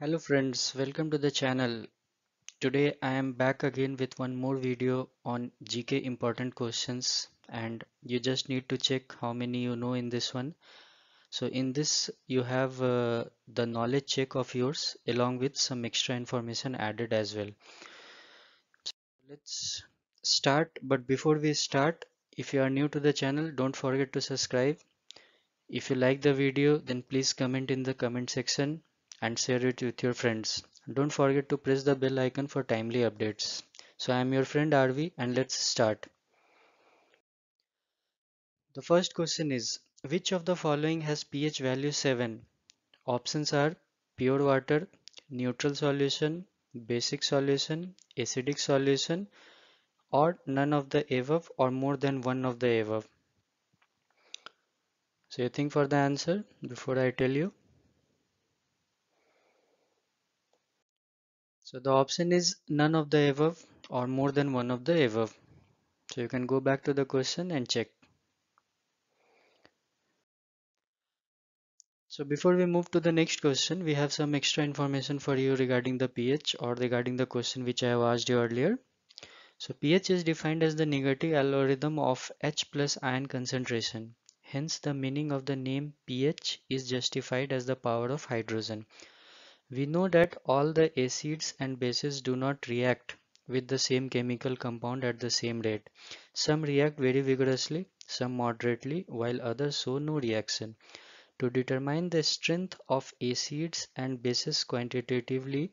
hello friends welcome to the channel today i am back again with one more video on gk important questions and you just need to check how many you know in this one so in this you have uh, the knowledge check of yours along with some extra information added as well so let's start but before we start if you are new to the channel don't forget to subscribe if you like the video then please comment in the comment section and share it with your friends. Don't forget to press the bell icon for timely updates. So I am your friend RV and let's start. The first question is which of the following has pH value 7? Options are pure water, neutral solution, basic solution, acidic solution or none of the above or more than one of the above. So you think for the answer before I tell you. So the option is none of the above or more than one of the above. So you can go back to the question and check. So before we move to the next question, we have some extra information for you regarding the pH or regarding the question which I have asked you earlier. So pH is defined as the negative algorithm of H plus ion concentration. Hence the meaning of the name pH is justified as the power of hydrogen. We know that all the acids and bases do not react with the same chemical compound at the same rate. Some react very vigorously, some moderately, while others show no reaction. To determine the strength of acids and bases quantitatively,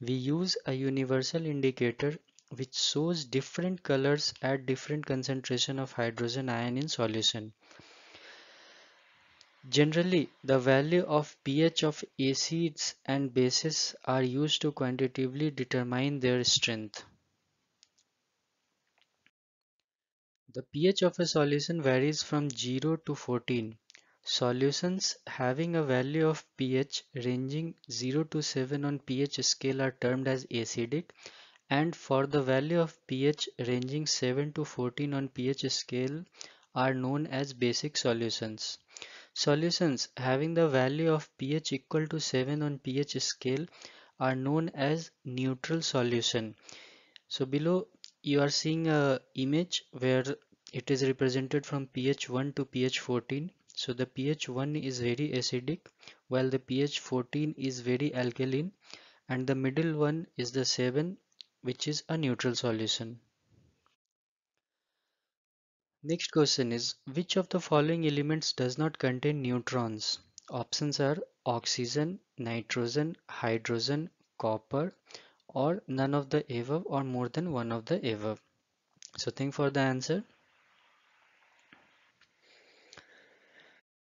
we use a universal indicator which shows different colors at different concentration of hydrogen ion in solution. Generally, the value of pH of acids and bases are used to quantitatively determine their strength. The pH of a solution varies from 0 to 14. Solutions having a value of pH ranging 0 to 7 on pH scale are termed as acidic and for the value of pH ranging 7 to 14 on pH scale are known as basic solutions. Solutions having the value of pH equal to 7 on pH scale are known as neutral solution. So below you are seeing a image where it is represented from pH 1 to pH 14. So the pH 1 is very acidic while the pH 14 is very alkaline and the middle one is the 7 which is a neutral solution. Next question is which of the following elements does not contain neutrons? Options are oxygen, nitrogen, hydrogen, copper or none of the above or more than one of the above. So think for the answer.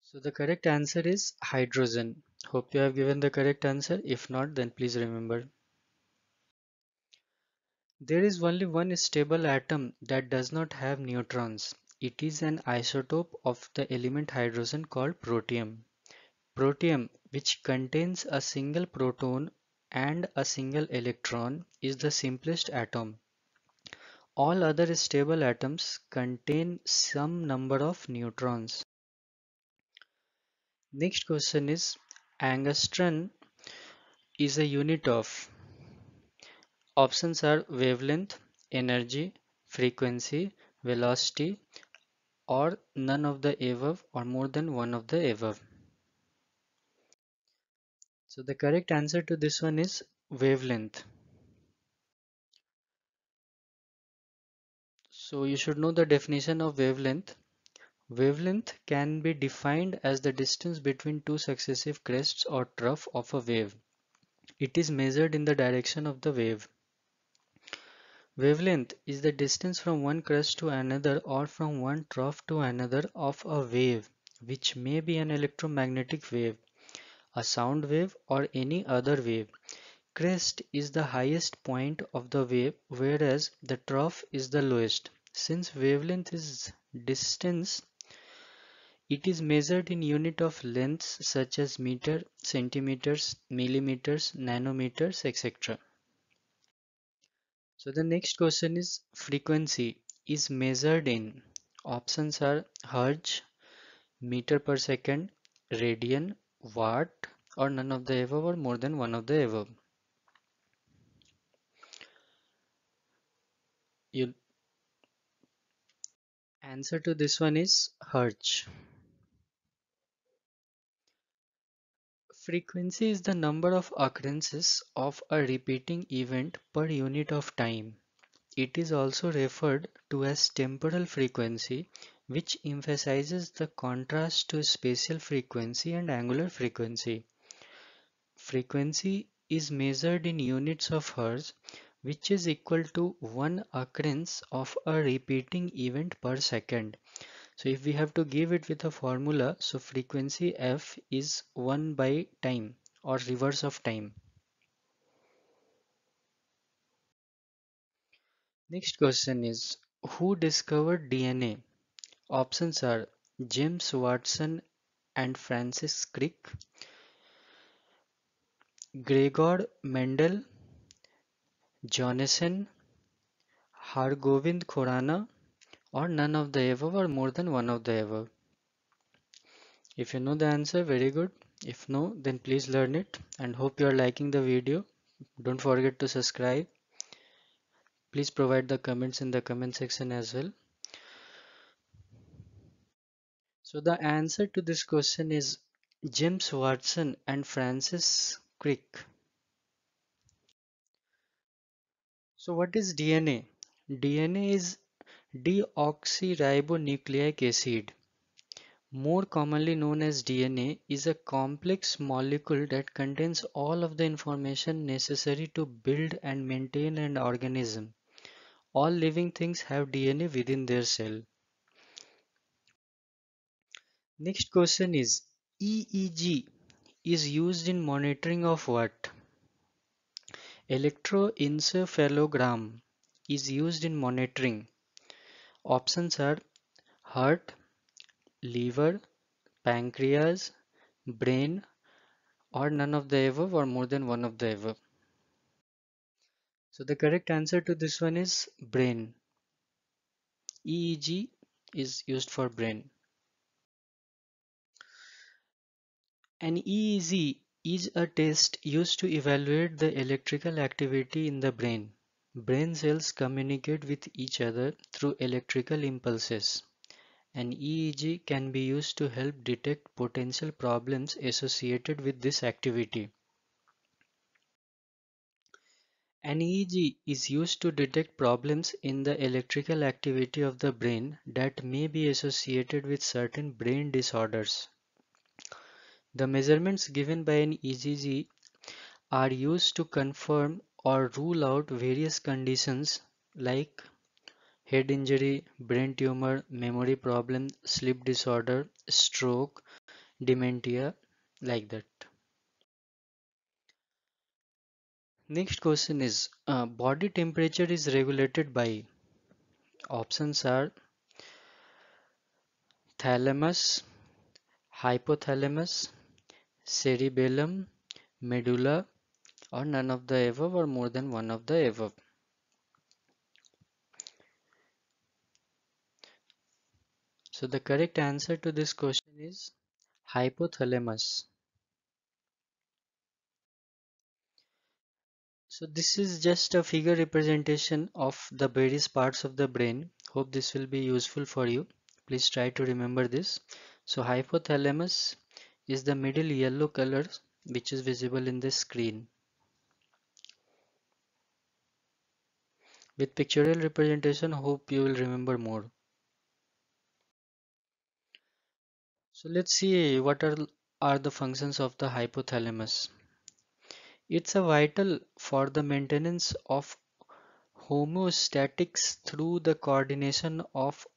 So the correct answer is hydrogen. Hope you have given the correct answer. If not, then please remember. There is only one stable atom that does not have neutrons it is an isotope of the element hydrogen called protium. Protium, which contains a single proton and a single electron, is the simplest atom. All other stable atoms contain some number of neutrons. Next question is angstrom is a unit of options are wavelength, energy, frequency, velocity, or none of the above or more than one of the above. So the correct answer to this one is wavelength. So you should know the definition of wavelength. Wavelength can be defined as the distance between two successive crests or trough of a wave. It is measured in the direction of the wave. Wavelength is the distance from one crest to another or from one trough to another of a wave, which may be an electromagnetic wave, a sound wave or any other wave. Crest is the highest point of the wave, whereas the trough is the lowest. Since wavelength is distance, it is measured in unit of lengths such as meter, centimeters, millimeters, nanometers, etc. So the next question is frequency is measured in options are hertz, meter per second, radian, watt or none of the above or more than one of the above. You answer to this one is hertz. Frequency is the number of occurrences of a repeating event per unit of time. It is also referred to as temporal frequency which emphasizes the contrast to spatial frequency and angular frequency. Frequency is measured in units of hertz which is equal to one occurrence of a repeating event per second. So if we have to give it with a formula, so frequency f is 1 by time or reverse of time. Next question is who discovered DNA? Options are James Watson and Francis Crick, Gregor Mendel, Jonathan, Hargovind Khorana, or none of the above or more than one of the above. If you know the answer, very good. If no, then please learn it and hope you are liking the video. Don't forget to subscribe. Please provide the comments in the comment section as well. So the answer to this question is James Watson and Francis Crick. So what is DNA? DNA is Deoxyribonucleic acid, more commonly known as DNA, is a complex molecule that contains all of the information necessary to build and maintain an organism. All living things have DNA within their cell. Next question is EEG is used in monitoring of what? Electroencephalogram is used in monitoring Options are heart, liver, pancreas, brain, or none of the above or more than one of the above. So the correct answer to this one is brain. EEG is used for brain. An EEG is a test used to evaluate the electrical activity in the brain. Brain cells communicate with each other through electrical impulses. An EEG can be used to help detect potential problems associated with this activity. An EEG is used to detect problems in the electrical activity of the brain that may be associated with certain brain disorders. The measurements given by an EEG are used to confirm or rule out various conditions like head injury, brain tumor, memory problem, sleep disorder, stroke, dementia, like that. Next question is uh, body temperature is regulated by options are thalamus, hypothalamus, cerebellum, medulla, or none of the above or more than one of the above. So the correct answer to this question is hypothalamus. So this is just a figure representation of the various parts of the brain. Hope this will be useful for you. Please try to remember this. So hypothalamus is the middle yellow color which is visible in the screen. With pictorial representation, hope you will remember more. So let's see what are, are the functions of the hypothalamus. It's a vital for the maintenance of homeostatics through the coordination of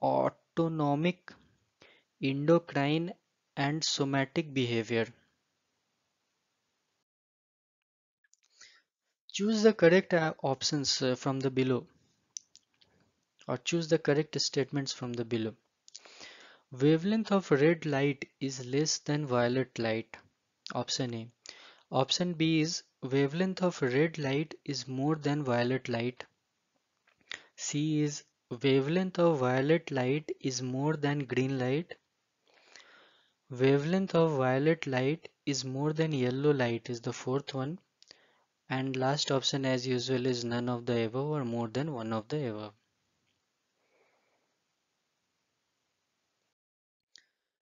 autonomic, endocrine and somatic behavior. Choose the correct uh, options uh, from the below or choose the correct statements from the below. Wavelength of red light is less than violet light. Option A. Option B is wavelength of red light is more than violet light. C is wavelength of violet light is more than green light. Wavelength of violet light is more than yellow light is the fourth one and last option as usual is none of the above or more than one of the above.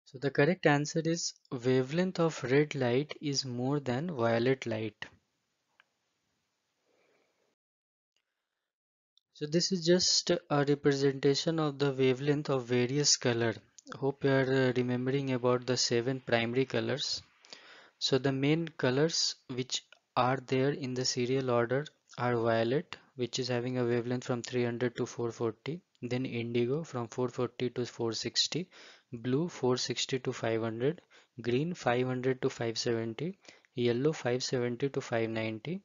So the correct answer is wavelength of red light is more than violet light. So this is just a representation of the wavelength of various color. Hope you are uh, remembering about the seven primary colors. So the main colors which are there in the serial order are violet which is having a wavelength from 300 to 440 then indigo from 440 to 460 blue 460 to 500 green 500 to 570 yellow 570 to 590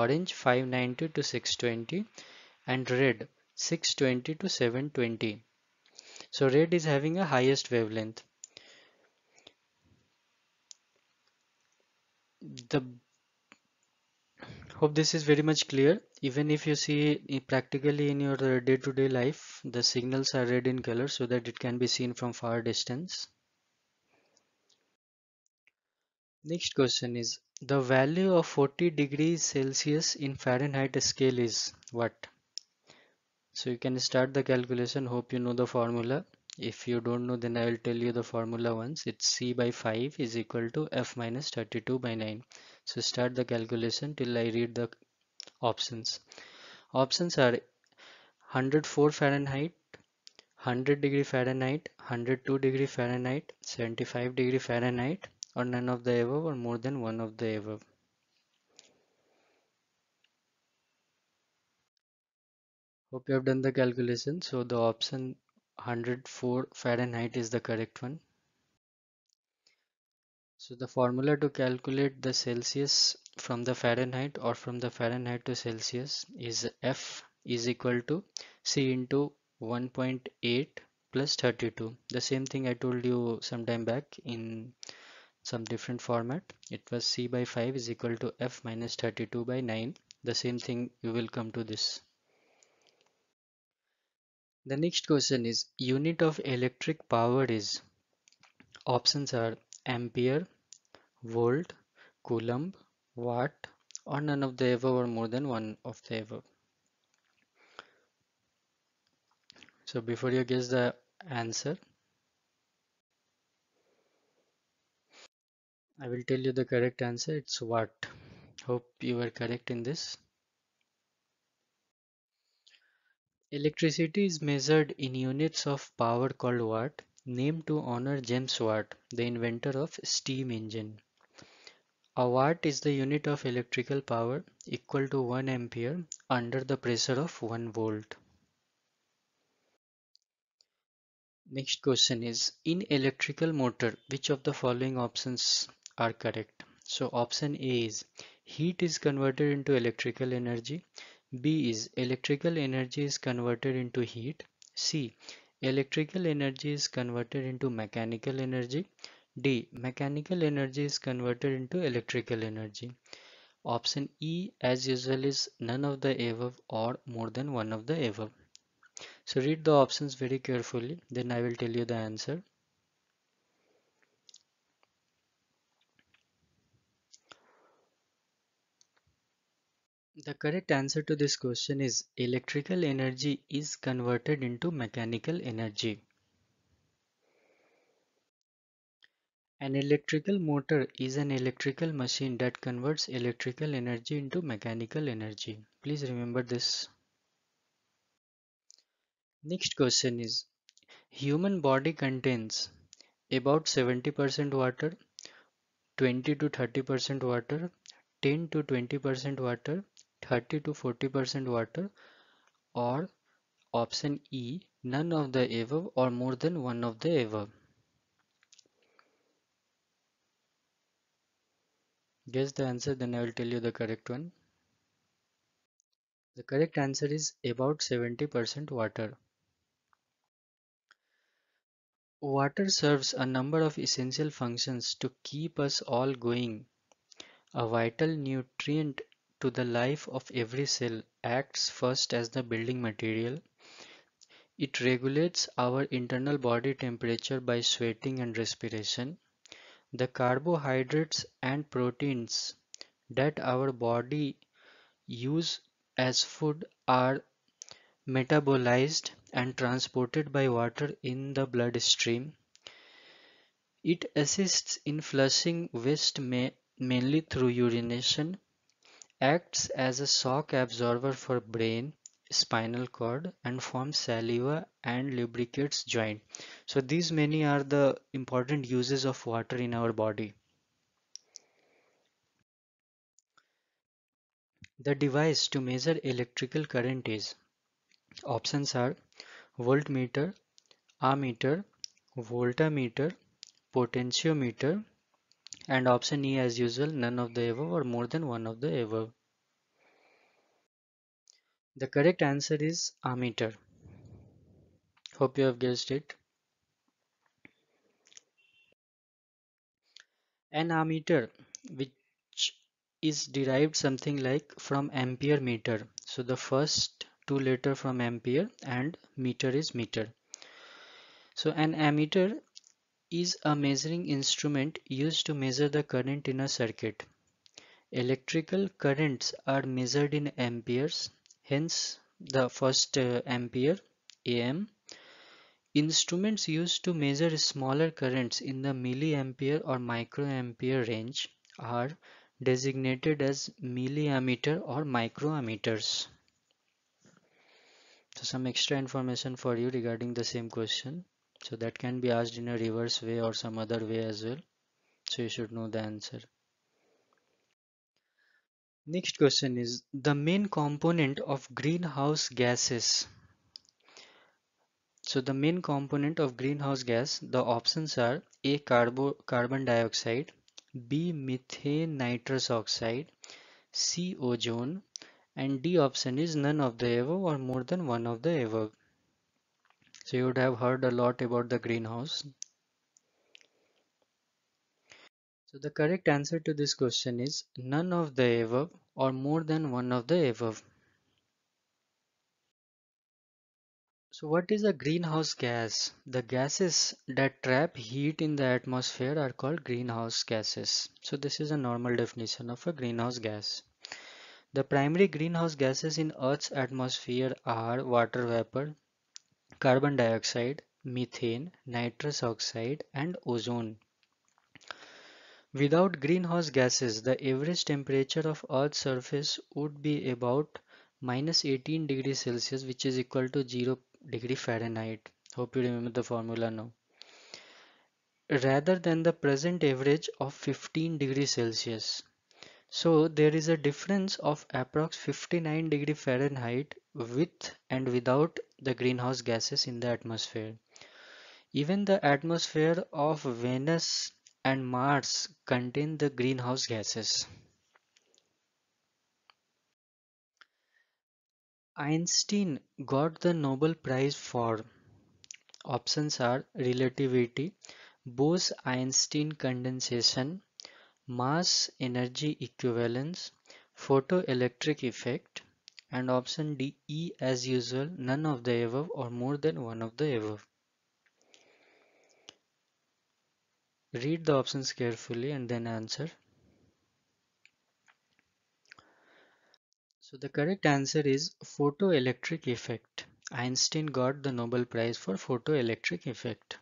orange 590 to 620 and red 620 to 720 so red is having a highest wavelength the hope this is very much clear even if you see practically in your uh, day-to-day -day life the signals are red in color so that it can be seen from far distance next question is the value of 40 degrees celsius in fahrenheit scale is what so you can start the calculation hope you know the formula if you don't know then i will tell you the formula once it's c by 5 is equal to f minus 32 by 9 so start the calculation till I read the options. Options are 104 Fahrenheit, 100 degree Fahrenheit, 102 degree Fahrenheit, 75 degree Fahrenheit or none of the above or more than one of the above. Hope you have done the calculation. So the option 104 Fahrenheit is the correct one. So the formula to calculate the Celsius from the Fahrenheit or from the Fahrenheit to Celsius is F is equal to C into 1.8 plus 32 the same thing I told you some time back in some different format it was C by 5 is equal to F minus 32 by 9 the same thing you will come to this the next question is unit of electric power is options are ampere volt, coulomb, watt or none of the above or more than one of the above. So before you guess the answer, I will tell you the correct answer. It's watt. Hope you were correct in this. Electricity is measured in units of power called watt, named to honor James Watt, the inventor of steam engine. A watt is the unit of electrical power equal to 1 ampere under the pressure of 1 volt. Next question is in electrical motor which of the following options are correct? So option A is heat is converted into electrical energy. B is electrical energy is converted into heat. C electrical energy is converted into mechanical energy D. Mechanical energy is converted into electrical energy. Option E as usual is none of the above or more than one of the above. So read the options very carefully then I will tell you the answer. The correct answer to this question is electrical energy is converted into mechanical energy. An electrical motor is an electrical machine that converts electrical energy into mechanical energy. Please remember this. Next question is human body contains about 70% water, 20 to 30% water, 10 to 20% water, 30 to 40% water or option E none of the above or more than one of the above. Guess the answer then I will tell you the correct one. The correct answer is about 70% water. Water serves a number of essential functions to keep us all going. A vital nutrient to the life of every cell acts first as the building material. It regulates our internal body temperature by sweating and respiration. The carbohydrates and proteins that our body use as food are metabolized and transported by water in the bloodstream. It assists in flushing waste ma mainly through urination, acts as a shock absorber for brain, spinal cord and forms saliva and lubricates joint so these many are the important uses of water in our body the device to measure electrical current is options are voltmeter ammeter voltameter potentiometer and option E as usual none of the above or more than one of the above the correct answer is ammeter. Hope you have guessed it. An ammeter which is derived something like from ampere meter. So the first two letter from ampere and meter is meter. So an ammeter is a measuring instrument used to measure the current in a circuit. Electrical currents are measured in amperes Hence the first uh, ampere AM Instruments used to measure smaller currents in the milliampere or microampere range are designated as milliammeter or microammeters. So some extra information for you regarding the same question. So that can be asked in a reverse way or some other way as well. So you should know the answer. Next question is the main component of greenhouse gases. So the main component of greenhouse gas, the options are A carbo carbon dioxide, B methane nitrous oxide, C ozone and D option is none of the above or more than one of the above. So you would have heard a lot about the greenhouse So the correct answer to this question is none of the above or more than one of the above. So what is a greenhouse gas? The gases that trap heat in the atmosphere are called greenhouse gases. So this is a normal definition of a greenhouse gas. The primary greenhouse gases in Earth's atmosphere are water vapor, carbon dioxide, methane, nitrous oxide and ozone. Without greenhouse gases, the average temperature of Earth's surface would be about minus 18 degrees Celsius which is equal to 0 degree Fahrenheit. Hope you remember the formula now. Rather than the present average of 15 degrees Celsius. So there is a difference of approx 59 degree Fahrenheit with and without the greenhouse gases in the atmosphere. Even the atmosphere of Venus and Mars contain the greenhouse gases. Einstein got the Nobel Prize for options are relativity, Bose-Einstein condensation, mass energy equivalence, photoelectric effect and option D E as usual none of the above or more than one of the above. Read the options carefully and then answer. So the correct answer is photoelectric effect. Einstein got the Nobel Prize for photoelectric effect.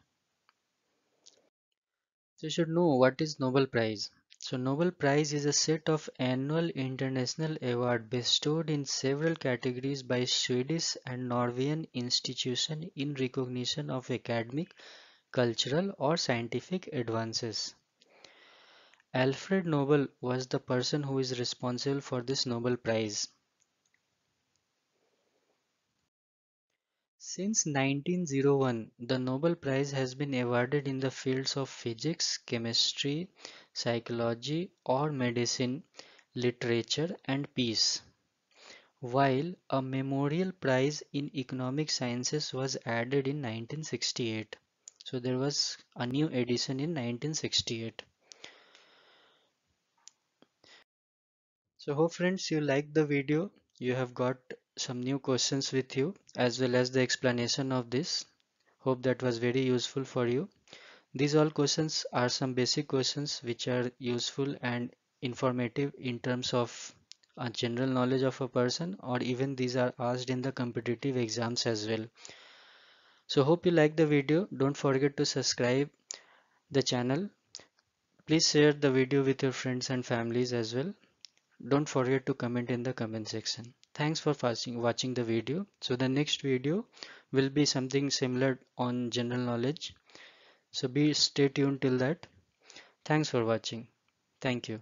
So you should know what is Nobel Prize. So Nobel Prize is a set of annual international award bestowed in several categories by Swedish and Norwegian institution in recognition of academic cultural or scientific advances. Alfred Nobel was the person who is responsible for this Nobel Prize. Since 1901, the Nobel Prize has been awarded in the fields of physics, chemistry, psychology or medicine, literature and peace. While a Memorial Prize in Economic Sciences was added in 1968. So there was a new edition in 1968. So hope friends you like the video. You have got some new questions with you as well as the explanation of this. Hope that was very useful for you. These all questions are some basic questions which are useful and informative in terms of a general knowledge of a person or even these are asked in the competitive exams as well. So hope you like the video. Don't forget to subscribe the channel. Please share the video with your friends and families as well. Don't forget to comment in the comment section. Thanks for watching the video. So the next video will be something similar on general knowledge. So be stay tuned till that. Thanks for watching. Thank you.